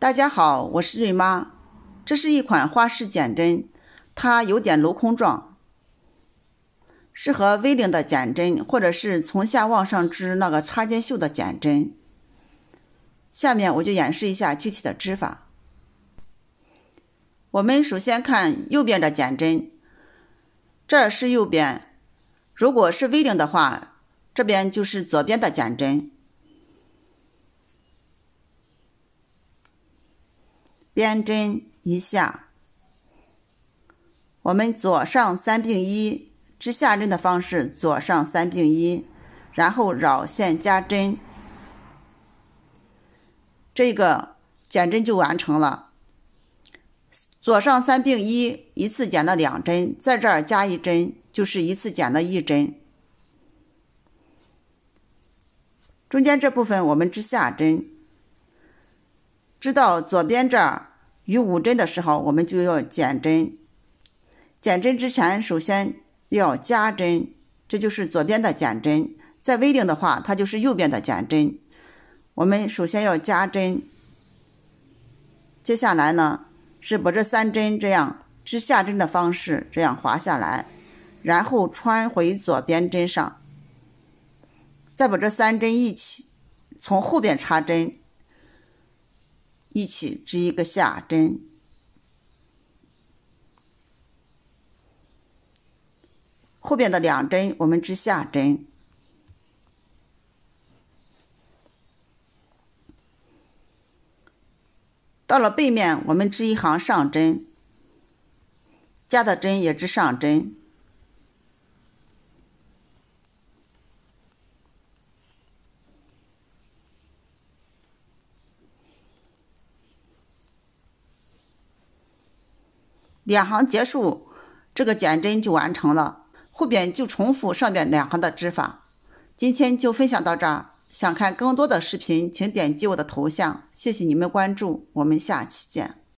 大家好，我是瑞妈。这是一款花式减针，它有点镂空状，适合 V 领的减针，或者是从下往上织那个插肩袖的减针。下面我就演示一下具体的织法。我们首先看右边的减针，这是右边，如果是 V 领的话，这边就是左边的减针。编针一下，我们左上三并一织下针的方式，左上三并一，然后绕线加针，这个减针就完成了。左上三并一，一次减了两针，在这儿加一针，就是一次减了一针。中间这部分我们织下针。知道左边这儿有五针的时候，我们就要减针。减针之前，首先要加针，这就是左边的减针。在 V 领的话，它就是右边的减针。我们首先要加针，接下来呢是把这三针这样织下针的方式这样滑下来，然后穿回左边针上，再把这三针一起从后边插针。一起织一个下针，后边的两针我们织下针。到了背面，我们织一行上针，加的针也织上针。两行结束，这个减针就完成了，后边就重复上面两行的织法。今天就分享到这儿，想看更多的视频，请点击我的头像。谢谢你们关注，我们下期见。